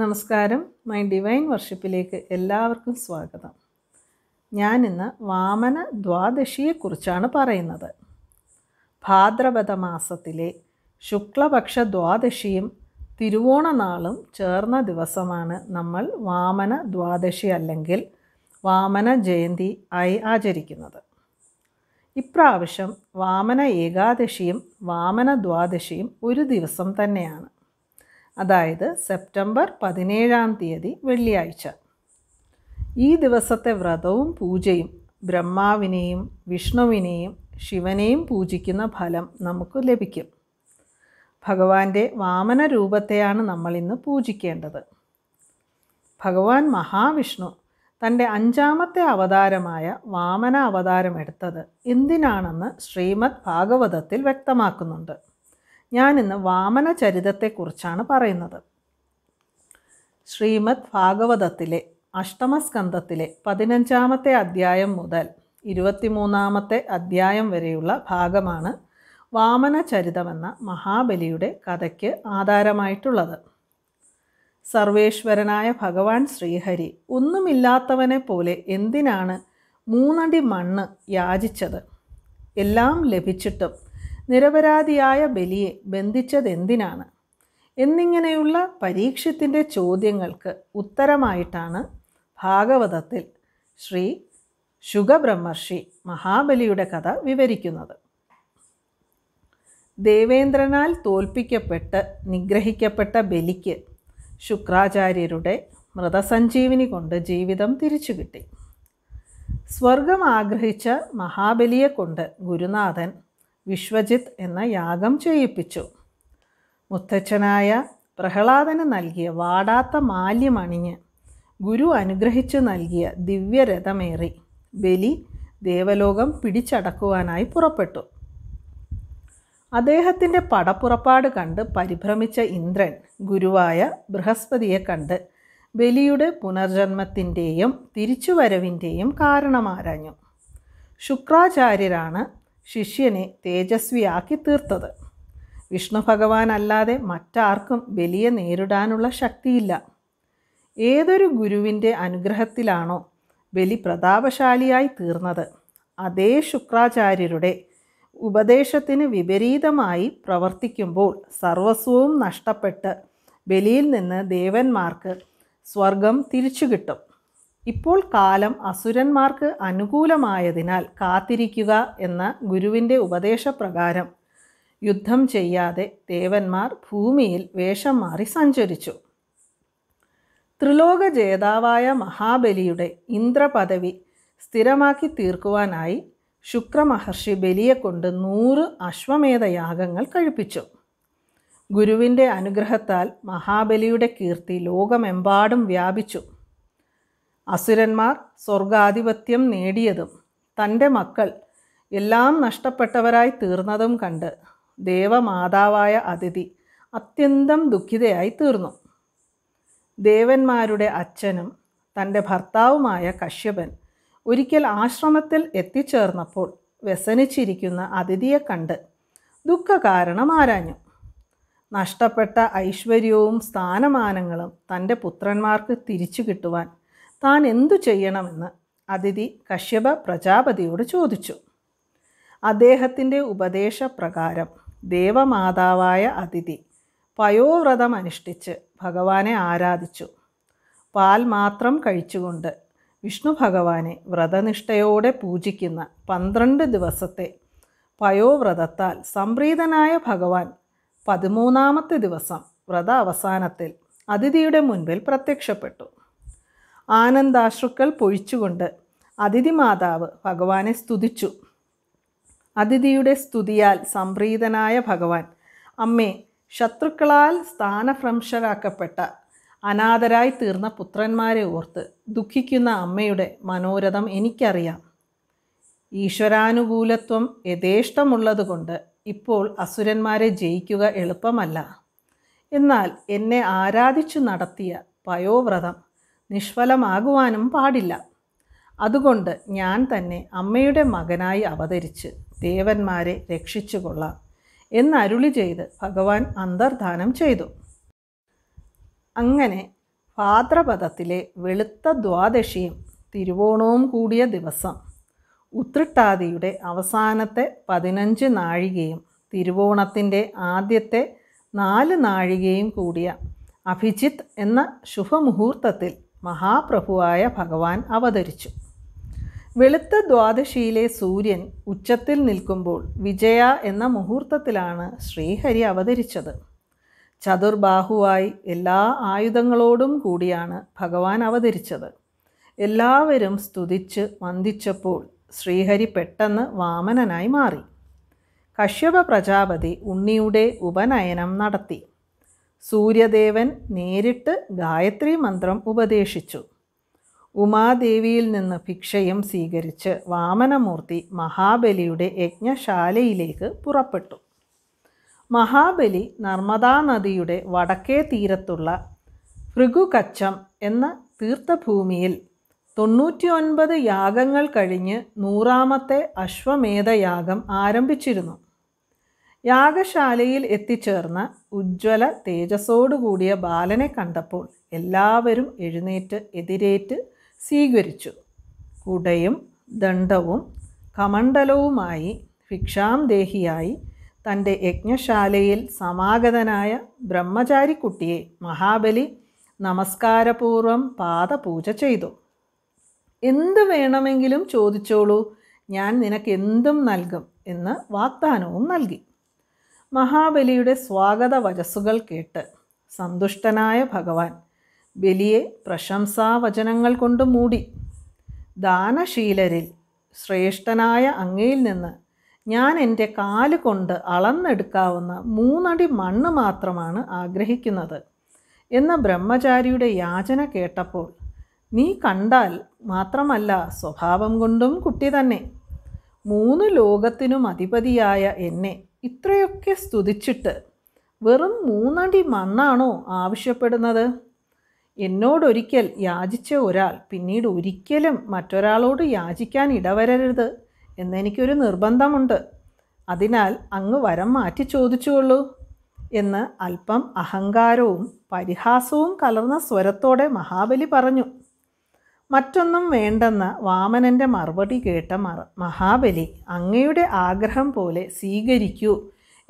നമസ്കാരം my divine വർഷിപ്പിലേക്ക് എല്ലാവർക്കും സ്വാഗതം ഞാൻ ഇന്ന് വാമന ദ്വാദശിയെക്കുറിച്ചാണ് പറയുന്നത് ഭാദ്രപദ മാസത്തിലെ ശുക്ലപക്ഷ ദ്വാദശിയും തിരുവോണനാളും ചേർന്ന ദിവസമാണ് നമ്മൾ വാമന ദ്വാദശി അല്ലെങ്കിൽ വാമന ജയന്തി ആയി ആചരിക്കുന്നത് ഇപ്രാവശ്യം വാമന ഏകാദശിയും വാമന ദ്വാദശിയും ഒരു ദിവസം തന്നെയാണ് അതായത് സെപ്റ്റംബർ പതിനേഴാം തീയതി വെള്ളിയാഴ്ച ഈ ദിവസത്തെ വ്രതവും പൂജയും ബ്രഹ്മാവിനെയും വിഷ്ണുവിനെയും ശിവനെയും പൂജിക്കുന്ന ഫലം നമുക്ക് ലഭിക്കും ഭഗവാന്റെ വാമന രൂപത്തെയാണ് നമ്മളിന്ന് പൂജിക്കേണ്ടത് ഭഗവാൻ മഹാവിഷ്ണു തൻ്റെ അഞ്ചാമത്തെ അവതാരമായ വാമന അവതാരം എടുത്തത് എന്തിനാണെന്ന് ശ്രീമദ് ഭാഗവതത്തിൽ വ്യക്തമാക്കുന്നുണ്ട് ഞാനിന്ന് വാമന ചരിതത്തെക്കുറിച്ചാണ് പറയുന്നത് ശ്രീമദ് ഭാഗവതത്തിലെ അഷ്ടമസ്കന്ധത്തിലെ പതിനഞ്ചാമത്തെ അധ്യായം മുതൽ ഇരുപത്തിമൂന്നാമത്തെ അധ്യായം വരെയുള്ള ഭാഗമാണ് വാമന ചരിതമെന്ന മഹാബലിയുടെ കഥയ്ക്ക് ആധാരമായിട്ടുള്ളത് സർവേശ്വരനായ ഭഗവാൻ ശ്രീഹരി ഒന്നുമില്ലാത്തവനെ പോലെ എന്തിനാണ് മൂന്നടി മണ്ണ് യാചിച്ചത് എല്ലാം ലഭിച്ചിട്ടും നിരപരാധിയായ ബലിയെ ബന്ധിച്ചതെന്തിനാണ് എന്നിങ്ങനെയുള്ള പരീക്ഷത്തിൻ്റെ ചോദ്യങ്ങൾക്ക് ഉത്തരമായിട്ടാണ് ഭാഗവതത്തിൽ ശ്രീ ശുഖബ്രഹ്മർഷി മഹാബലിയുടെ കഥ വിവരിക്കുന്നത് ദേവേന്ദ്രനാൽ തോൽപ്പിക്കപ്പെട്ട് നിഗ്രഹിക്കപ്പെട്ട ബലിക്ക് ശുക്രാചാര്യരുടെ മൃതസഞ്ജീവിനി കൊണ്ട് ജീവിതം തിരിച്ചു കിട്ടി സ്വർഗം ആഗ്രഹിച്ച മഹാബലിയെ കൊണ്ട് ഗുരുനാഥൻ വിശ്വജിത്ത് എന്ന യാഗം ചെയ്യിപ്പിച്ചു മുത്തച്ഛനായ പ്രഹ്ലാദന് നൽകിയ വാടാത്ത മാല്യമണിഞ്ഞ് ഗുരു അനുഗ്രഹിച്ചു നൽകിയ ദിവ്യരഥമേറി ബലി ദേവലോകം പിടിച്ചടക്കുവാനായി പുറപ്പെട്ടു അദ്ദേഹത്തിൻ്റെ പടപ്പുറപ്പാട് കണ്ട് പരിഭ്രമിച്ച ഇന്ദ്രൻ ഗുരുവായ ബൃഹസ്പതിയെ കണ്ട് ബലിയുടെ പുനർജന്മത്തിൻ്റെയും തിരിച്ചുവരവിൻ്റെയും കാരണമാരാഞ്ഞു ശുക്രാചാര്യരാണ് ശിഷ്യനെ തേജസ്വിയാക്കി തീർത്തത് വിഷ്ണു ഭഗവാനല്ലാതെ മറ്റാർക്കും ബലിയെ നേരിടാനുള്ള ശക്തിയില്ല ഏതൊരു ഗുരുവിൻ്റെ അനുഗ്രഹത്തിലാണോ ബലി പ്രതാപശാലിയായി തീർന്നത് അതേ ശുക്രാചാര്യരുടെ ഉപദേശത്തിന് വിപരീതമായി പ്രവർത്തിക്കുമ്പോൾ സർവസ്വവും നഷ്ടപ്പെട്ട് ബലിയിൽ നിന്ന് ദേവന്മാർക്ക് സ്വർഗം തിരിച്ചു കിട്ടും ഇപ്പോൾ കാലം അസുരന്മാർക്ക് അനുകൂലമായതിനാൽ കാത്തിരിക്കുക എന്ന ഗുരുവിൻ്റെ ഉപദേശപ്രകാരം യുദ്ധം ചെയ്യാതെ ദേവന്മാർ ഭൂമിയിൽ വേഷം മാറി സഞ്ചരിച്ചു ത്രിലോക ജേതാവായ മഹാബലിയുടെ ഇന്ദ്രപദവി സ്ഥിരമാക്കി തീർക്കുവാനായി ശുക്രമഹർഷി ബലിയെക്കൊണ്ട് നൂറ് അശ്വമേധ യാഗങ്ങൾ കഴിപ്പിച്ചു ഗുരുവിൻ്റെ അനുഗ്രഹത്താൽ മഹാബലിയുടെ കീർത്തി ലോകമെമ്പാടും വ്യാപിച്ചു അസുരന്മാർ സ്വർഗാധിപത്യം നേടിയതും തൻ്റെ മക്കൾ എല്ലാം നഷ്ടപ്പെട്ടവരായി തീർന്നതും കണ്ട് ദേവമാതാവായ അതിഥി അത്യന്തം ദുഃഖിതയായി തീർന്നു ദേവന്മാരുടെ അച്ഛനും തൻ്റെ ഭർത്താവുമായ കശ്യപൻ ഒരിക്കൽ ആശ്രമത്തിൽ എത്തിച്ചേർന്നപ്പോൾ വ്യസനിച്ചിരിക്കുന്ന അതിഥിയെ കണ്ട് ദുഃഖകാരണം ആരാഞ്ഞു നഷ്ടപ്പെട്ട ഐശ്വര്യവും സ്ഥാനമാനങ്ങളും തൻ്റെ പുത്രന്മാർക്ക് തിരിച്ചു കിട്ടുവാൻ താൻ എന്തു ചെയ്യണമെന്ന് അതിഥി കശ്യപ പ്രജാപതിയോട് ചോദിച്ചു അദ്ദേഹത്തിൻ്റെ ഉപദേശപ്രകാരം ദേവമാതാവായ അതിഥി പയോവ്രതം അനുഷ്ഠിച്ച് ഭഗവാനെ ആരാധിച്ചു പാൽ മാത്രം കഴിച്ചുകൊണ്ട് വിഷ്ണു ഭഗവാനെ വ്രതനിഷ്ഠയോടെ പൂജിക്കുന്ന പന്ത്രണ്ട് ദിവസത്തെ പയോവ്രതത്താൽ സംപ്രീതനായ ഭഗവാൻ പതിമൂന്നാമത്തെ ദിവസം വ്രത അവസാനത്തിൽ അതിഥിയുടെ മുൻപിൽ പ്രത്യക്ഷപ്പെട്ടു ആനന്ദാശ്രുക്കൾ പൊഴിച്ചുകൊണ്ട് അതിഥി മാതാവ് ഭഗവാനെ സ്തുതിച്ചു അതിഥിയുടെ സ്തുതിയാൽ സംപ്രീതനായ ഭഗവാൻ അമ്മേ ശത്രുക്കളാൽ സ്ഥാനഭ്രംശരാക്കപ്പെട്ട അനാഥരായി തീർന്ന പുത്രന്മാരെ ഓർത്ത് ദുഃഖിക്കുന്ന അമ്മയുടെ മനോരഥം എനിക്കറിയാം ഈശ്വരാനുകൂലത്വം യഥേഷ്ടമുള്ളതുകൊണ്ട് ഇപ്പോൾ അസുരന്മാരെ ജയിക്കുക എളുപ്പമല്ല എന്നാൽ എന്നെ ആരാധിച്ചു നടത്തിയ പയോവ്രതം നിഷ്ഫലമാകുവാനും പാടില്ല അതുകൊണ്ട് ഞാൻ തന്നെ അമ്മയുടെ മകനായി അവതരിച്ച് ദേവന്മാരെ കൊള്ളാം എന്നരുളി ചെയ്ത് ഭഗവാൻ അന്തർധാനം ചെയ്തു അങ്ങനെ ഭാദ്രപദത്തിലെ വെളുത്ത ദ്വാദശിയും തിരുവോണവും കൂടിയ ദിവസം ഉത്രിട്ടാതിയുടെ അവസാനത്തെ പതിനഞ്ച് നാഴികയും തിരുവോണത്തിൻ്റെ ആദ്യത്തെ നാല് നാഴികയും കൂടിയ അഭിജിത്ത് എന്ന ശുഭമുഹൂർത്തത്തിൽ മഹാപ്രഭുവായ ഭഗവാൻ അവതരിച്ചു വെളുത്ത ദ്വാദശിയിലെ സൂര്യൻ ഉച്ചത്തിൽ നിൽക്കുമ്പോൾ വിജയ എന്ന മുഹൂർത്തത്തിലാണ് ശ്രീഹരി അവതരിച്ചത് ചതുർബാഹുവായി എല്ലാ ആയുധങ്ങളോടും കൂടിയാണ് ഭഗവാൻ അവതരിച്ചത് എല്ലാവരും സ്തുതിച്ച് വന്ദിച്ചപ്പോൾ ശ്രീഹരി പെട്ടെന്ന് വാമനനായി മാറി കശ്യപ പ്രജാപതി ഉണ്ണിയുടെ ഉപനയനം നടത്തി സൂര്യദേവൻ നേരിട്ട് ഗായത്രി മന്ത്രം ഉപദേശിച്ചു ഉമാദേവിയിൽ നിന്ന് ഭിക്ഷയും സ്വീകരിച്ച് വാമനമൂർത്തി മഹാബലിയുടെ യജ്ഞശാലയിലേക്ക് പുറപ്പെട്ടു മഹാബലി നർമ്മദാ നദിയുടെ വടക്കേ തീരത്തുള്ള ഭൃഗുകച്ചം എന്ന തീർത്ഥഭൂമിയിൽ തൊണ്ണൂറ്റിയൊൻപത് യാഗങ്ങൾ കഴിഞ്ഞ് നൂറാമത്തെ അശ്വമേധയാഗം ആരംഭിച്ചിരുന്നു യാഗശാലയിൽ എത്തിച്ചേർന്ന ഉജ്ജ്വല തേജസ്സോടുകൂടിയ ബാലനെ കണ്ടപ്പോൾ എല്ലാവരും എഴുന്നേറ്റ് എതിരേറ്റ് സ്വീകരിച്ചു കുടയും ദണ്ഡവും കമണ്ഡലവുമായി ഭിക്ഷാംദേഹിയായി തൻ്റെ യജ്ഞശാലയിൽ സമാഗതനായ ബ്രഹ്മചാരിക്കുട്ടിയെ മഹാബലി നമസ്കാരപൂർവം പാദപൂജ ചെയ്തു എന്ത് വേണമെങ്കിലും ചോദിച്ചോളൂ ഞാൻ നിനക്ക് എന്തും നൽകും എന്ന് വാഗ്ദാനവും നൽകി മഹാബലിയുടെ സ്വാഗത വചസ്സുകൾ കേട്ട് സന്തുഷ്ടനായ ഭഗവാൻ ബലിയെ പ്രശംസാവചനങ്ങൾ കൊണ്ട് മൂടി ദാനശീലരിൽ ശ്രേഷ്ഠനായ അങ്ങയിൽ നിന്ന് ഞാൻ എൻ്റെ കാല് കൊണ്ട് അളന്നെടുക്കാവുന്ന മൂന്നടി മണ്ണ് മാത്രമാണ് ആഗ്രഹിക്കുന്നത് എന്ന ബ്രഹ്മചാരിയുടെ യാചന കേട്ടപ്പോൾ നീ കണ്ടാൽ മാത്രമല്ല സ്വഭാവം കൊണ്ടും കുട്ടി തന്നെ മൂന്ന് ലോകത്തിനും അധിപതിയായ എന്നെ ഇത്രയൊക്കെ സ്തുതിച്ചിട്ട് വെറും മൂന്നടി മണ്ണാണോ ആവശ്യപ്പെടുന്നത് എന്നോടൊരിക്കൽ യാചിച്ച ഒരാൾ പിന്നീട് ഒരിക്കലും മറ്റൊരാളോട് യാചിക്കാൻ ഇടവരരുത് എന്നെനിക്കൊരു നിർബന്ധമുണ്ട് അതിനാൽ അങ്ങ് വരം മാറ്റി ചോദിച്ചുകൊള്ളൂ എന്ന് അല്പം അഹങ്കാരവും പരിഹാസവും കലർന്ന സ്വരത്തോടെ മഹാബലി പറഞ്ഞു മറ്റൊന്നും വേണ്ടെന്ന വാമനൻ്റെ മറുപടി കേട്ട മഹാബലി അങ്ങയുടെ ആഗ്രഹം പോലെ സ്വീകരിക്കൂ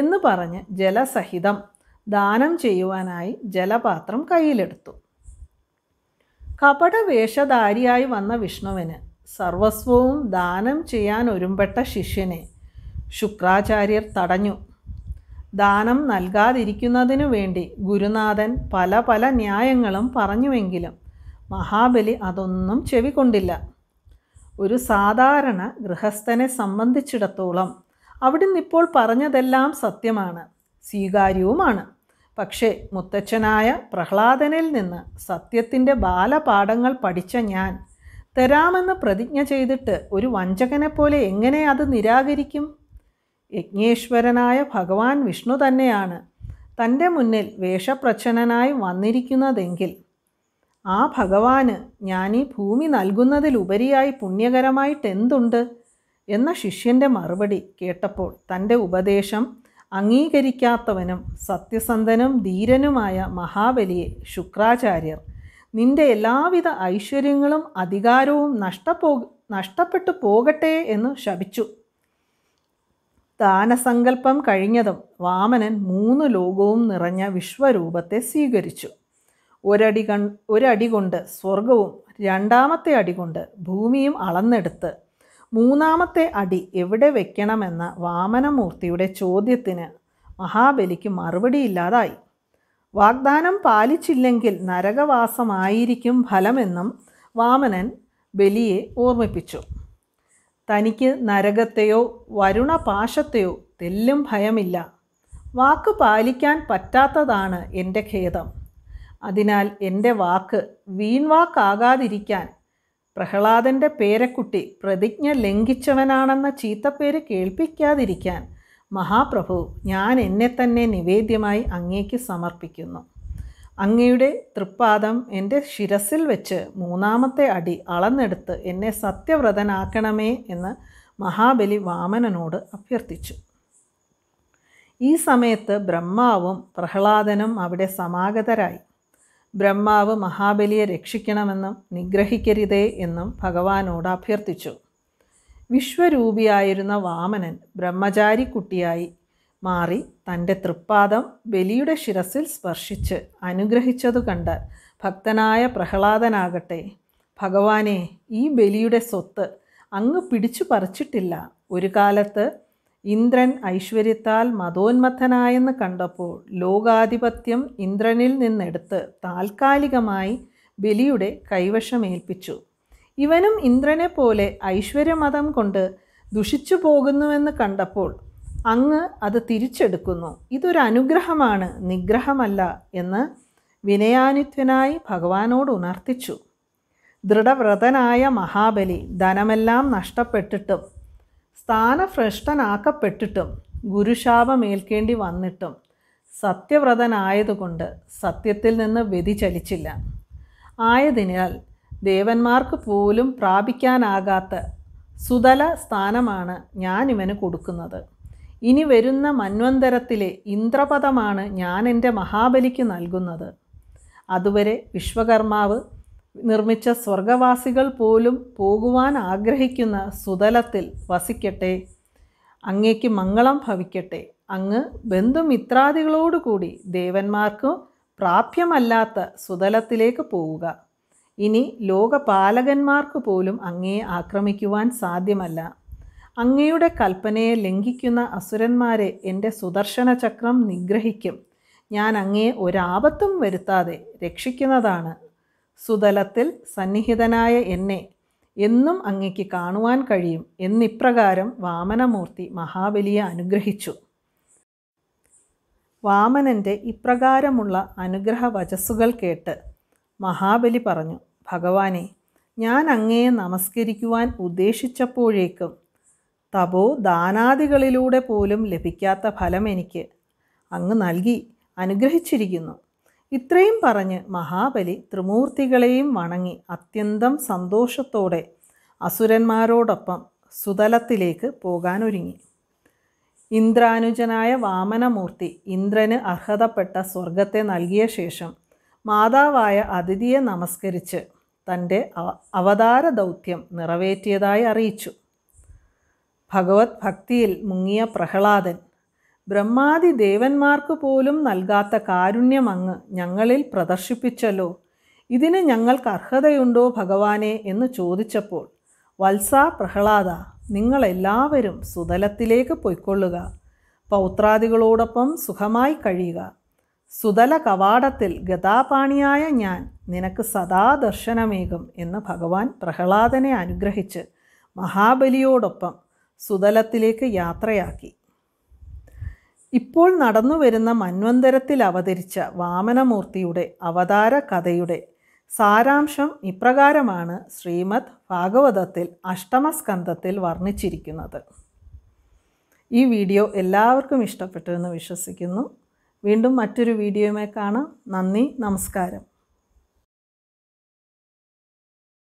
എന്ന് പറഞ്ഞ് ജലസഹിതം ദാനം ചെയ്യുവാനായി ജലപാത്രം കയ്യിലെടുത്തു കപട വേഷധാരിയായി വന്ന വിഷ്ണുവിന് സർവസ്വവും ദാനം ചെയ്യാൻ ഒരുമ്പെട്ട ശിഷ്യനെ ശുക്രാചാര്യർ തടഞ്ഞു ദാനം നൽകാതിരിക്കുന്നതിനു വേണ്ടി ഗുരുനാഥൻ പല പല ന്യായങ്ങളും പറഞ്ഞുവെങ്കിലും മഹാബലി അതൊന്നും ചെവിക്കൊണ്ടില്ല ഒരു സാധാരണ ഗൃഹസ്ഥനെ സംബന്ധിച്ചിടത്തോളം അവിടുന്ന് ഇപ്പോൾ പറഞ്ഞതെല്ലാം സത്യമാണ് സ്വീകാര്യവുമാണ് പക്ഷേ മുത്തച്ഛനായ പ്രഹ്ലാദനിൽ നിന്ന് സത്യത്തിൻ്റെ ബാലപാഠങ്ങൾ പഠിച്ച ഞാൻ തരാമെന്ന് പ്രതിജ്ഞ ചെയ്തിട്ട് ഒരു വഞ്ചകനെ പോലെ എങ്ങനെ അത് നിരാകരിക്കും യജ്ഞേശ്വരനായ ഭഗവാൻ വിഷ്ണു തന്നെയാണ് തൻ്റെ മുന്നിൽ വേഷപ്രച്ഛനായി വന്നിരിക്കുന്നതെങ്കിൽ ആ ഭഗവാന് ഈ ഭൂമി നൽകുന്നതിലുപരിയായി പുണ്യകരമായിട്ട് എന്തുണ്ട് എന്ന ശിഷ്യൻ്റെ മറുപടി കേട്ടപ്പോൾ തൻ്റെ ഉപദേശം അംഗീകരിക്കാത്തവനും സത്യസന്ധനും ധീരനുമായ മഹാബലിയെ ശുക്രാചാര്യർ നിന്റെ എല്ലാവിധ ഐശ്വര്യങ്ങളും അധികാരവും നഷ്ടപ്പോ നഷ്ടപ്പെട്ടു പോകട്ടെ എന്ന് ശപിച്ചു ദാനസങ്കല്പം കഴിഞ്ഞതും വാമനൻ മൂന്ന് ലോകവും നിറഞ്ഞ വിശ്വരൂപത്തെ സ്വീകരിച്ചു ഒരടി കൺ ഒരടി കൊണ്ട് സ്വർഗവും രണ്ടാമത്തെ അടി കൊണ്ട് ഭൂമിയും അളന്നെടുത്ത് മൂന്നാമത്തെ അടി എവിടെ വയ്ക്കണമെന്ന വാമനമൂർത്തിയുടെ ചോദ്യത്തിന് മഹാബലിക്ക് മറുപടിയില്ലാതായി വാഗ്ദാനം പാലിച്ചില്ലെങ്കിൽ നരകവാസമായിരിക്കും ഫലമെന്നും വാമനൻ ബലിയെ ഓർമ്മിപ്പിച്ചു തനിക്ക് നരകത്തെയോ വരുണപാശത്തെയോ തെല്ലും ഭയമില്ല വാക്ക് പാലിക്കാൻ പറ്റാത്തതാണ് എൻ്റെ ഖേദം അതിനാൽ എൻ്റെ വാക്ക് വീൺവാക്കാകാതിരിക്കാൻ പ്രഹ്ലാദൻ്റെ പേരക്കുട്ടി പ്രതിജ്ഞ ലംഘിച്ചവനാണെന്ന ചീത്തപ്പേര് കേൾപ്പിക്കാതിരിക്കാൻ മഹാപ്രഭു ഞാൻ എന്നെ തന്നെ നിവേദ്യമായി അങ്ങേക്ക് സമർപ്പിക്കുന്നു അങ്ങയുടെ തൃപ്പാദം എൻ്റെ ശിരസിൽ വെച്ച് മൂന്നാമത്തെ അടി അളന്നെടുത്ത് എന്നെ സത്യവ്രതനാക്കണമേ എന്ന് മഹാബലി വാമനനോട് അഭ്യർത്ഥിച്ചു ഈ സമയത്ത് ബ്രഹ്മാവും പ്രഹ്ലാദനും അവിടെ സമാഗതരായി ബ്രഹ്മാവ് മഹാബലിയെ രക്ഷിക്കണമെന്നും നിഗ്രഹിക്കരുതേ എന്നും ഭഗവാനോട് അഭ്യർത്ഥിച്ചു വിശ്വരൂപിയായിരുന്ന വാമനൻ ബ്രഹ്മചാരി കുട്ടിയായി മാറി തൻ്റെ തൃപ്പാദം ബലിയുടെ ശിരസിൽ സ്പർശിച്ച് അനുഗ്രഹിച്ചതു കണ്ട് ഭക്തനായ പ്രഹ്ലാദനാകട്ടെ ഭഗവാനെ ഈ ബലിയുടെ സ്വത്ത് അങ്ങ് പിടിച്ചു പറിച്ചിട്ടില്ല ഒരു കാലത്ത് ഇന്ദ്രൻ ഐശ്വര്യത്താൽ മതോന്മത്തനായെന്ന് കണ്ടപ്പോൾ ലോകാധിപത്യം ഇന്ദ്രനിൽ നിന്നെടുത്ത് താൽക്കാലികമായി ബലിയുടെ കൈവശമേൽപ്പിച്ചു ഇവനും ഇന്ദ്രനെ പോലെ ഐശ്വര്യമതം കൊണ്ട് ദുഷിച്ചു പോകുന്നുവെന്ന് കണ്ടപ്പോൾ അങ്ങ് അത് തിരിച്ചെടുക്കുന്നു ഇതൊരനുഗ്രഹമാണ് അനുഗ്രഹമാണ് നിഗ്രഹമല്ല എന്ന് വിനയാനിത്വനായി ഭഗവാനോട് ഉണർത്തിച്ചു ദൃഢവ്രതനായ മഹാബലി ധനമെല്ലാം നഷ്ടപ്പെട്ടിട്ടും സ്ഥാനഭ്രഷ്ടനാക്കപ്പെട്ടിട്ടും ഗുരുശാപമേൽക്കേണ്ടി വന്നിട്ടും സത്യവ്രതനായതുകൊണ്ട് സത്യത്തിൽ നിന്ന് വ്യതിചലിച്ചില്ല ആയതിനാൽ ദേവന്മാർക്ക് പോലും പ്രാപിക്കാനാകാത്ത സുതല സ്ഥാനമാണ് ഞാനിവന് കൊടുക്കുന്നത് ഇനി വരുന്ന മന്വന്തരത്തിലെ ഇന്ദ്രപദമാണ് ഞാൻ എൻ്റെ മഹാബലിക്ക് നൽകുന്നത് അതുവരെ വിശ്വകർമാവ് നിർമ്മിച്ച സ്വർഗവാസികൾ പോലും പോകുവാൻ ആഗ്രഹിക്കുന്ന സുതലത്തിൽ വസിക്കട്ടെ അങ്ങേക്ക് മംഗളം ഭവിക്കട്ടെ അങ്ങ് ബന്ധുമിത്രാദികളോടുകൂടി ദേവന്മാർക്കും പ്രാപ്യമല്ലാത്ത സുതലത്തിലേക്ക് പോവുക ഇനി ലോകപാലകന്മാർക്ക് പോലും അങ്ങയെ ആക്രമിക്കുവാൻ സാധ്യമല്ല അങ്ങയുടെ കൽപ്പനയെ ലംഘിക്കുന്ന അസുരന്മാരെ എൻ്റെ സുദർശന ചക്രം നിഗ്രഹിക്കും ഞാൻ അങ്ങയെ ഒരാപത്തും വരുത്താതെ രക്ഷിക്കുന്നതാണ് സുതലത്തിൽ സന്നിഹിതനായ എന്നെ എന്നും അങ്ങയ്ക്ക് കാണുവാൻ കഴിയും എന്നിപ്രകാരം വാമനമൂർത്തി മഹാബലിയെ അനുഗ്രഹിച്ചു വാമനൻ്റെ ഇപ്രകാരമുള്ള അനുഗ്രഹ വചസ്സുകൾ കേട്ട് മഹാബലി പറഞ്ഞു ഭഗവാനെ ഞാൻ അങ്ങയെ നമസ്കരിക്കുവാൻ ഉദ്ദേശിച്ചപ്പോഴേക്കും തപോ ദാനാദികളിലൂടെ പോലും ലഭിക്കാത്ത ഫലം എനിക്ക് അങ്ങ് നൽകി അനുഗ്രഹിച്ചിരിക്കുന്നു ഇത്രയും പറഞ്ഞ് മഹാബലി ത്രിമൂർത്തികളെയും വണങ്ങി അത്യന്തം സന്തോഷത്തോടെ അസുരന്മാരോടൊപ്പം സുതലത്തിലേക്ക് പോകാനൊരുങ്ങി ഇന്ദ്രാനുജനായ വാമനമൂർത്തി ഇന്ദ്രന് അർഹതപ്പെട്ട സ്വർഗത്തെ നൽകിയ ശേഷം മാതാവായ അതിഥിയെ നമസ്കരിച്ച് തൻ്റെ അവതാര ദൗത്യം നിറവേറ്റിയതായി അറിയിച്ചു ഭഗവത് ഭക്തിയിൽ മുങ്ങിയ പ്രഹ്ലാദൻ ബ്രഹ്മാദി ദേവന്മാർക്ക് പോലും നൽകാത്ത കാരുണ്യം അങ്ങ് ഞങ്ങളിൽ പ്രദർശിപ്പിച്ചല്ലോ ഇതിന് ഞങ്ങൾക്ക് അർഹതയുണ്ടോ ഭഗവാനെ എന്ന് ചോദിച്ചപ്പോൾ വത്സ പ്രഹ്ലാദ നിങ്ങളെല്ലാവരും സുതലത്തിലേക്ക് പൊയ്ക്കൊള്ളുക പൗത്രാദികളോടൊപ്പം സുഖമായി കഴിയുക സുതല കവാടത്തിൽ ഗതാപാണിയായ ഞാൻ നിനക്ക് സദാ ദർശനമേകും എന്ന് ഭഗവാൻ പ്രഹ്ലാദനെ അനുഗ്രഹിച്ച് മഹാബലിയോടൊപ്പം സുതലത്തിലേക്ക് യാത്രയാക്കി ഇപ്പോൾ നടന്നു വരുന്ന മന്വന്തരത്തിൽ അവതരിച്ച വാമനമൂർത്തിയുടെ അവതാര കഥയുടെ സാരാംശം ഇപ്രകാരമാണ് ശ്രീമദ് ഭാഗവതത്തിൽ അഷ്ടമസ്കന്ധത്തിൽ വർണ്ണിച്ചിരിക്കുന്നത് ഈ വീഡിയോ എല്ലാവർക്കും ഇഷ്ടപ്പെട്ടു എന്ന് വിശ്വസിക്കുന്നു വീണ്ടും മറ്റൊരു വീഡിയോയുമായി കാണാം നന്ദി നമസ്കാരം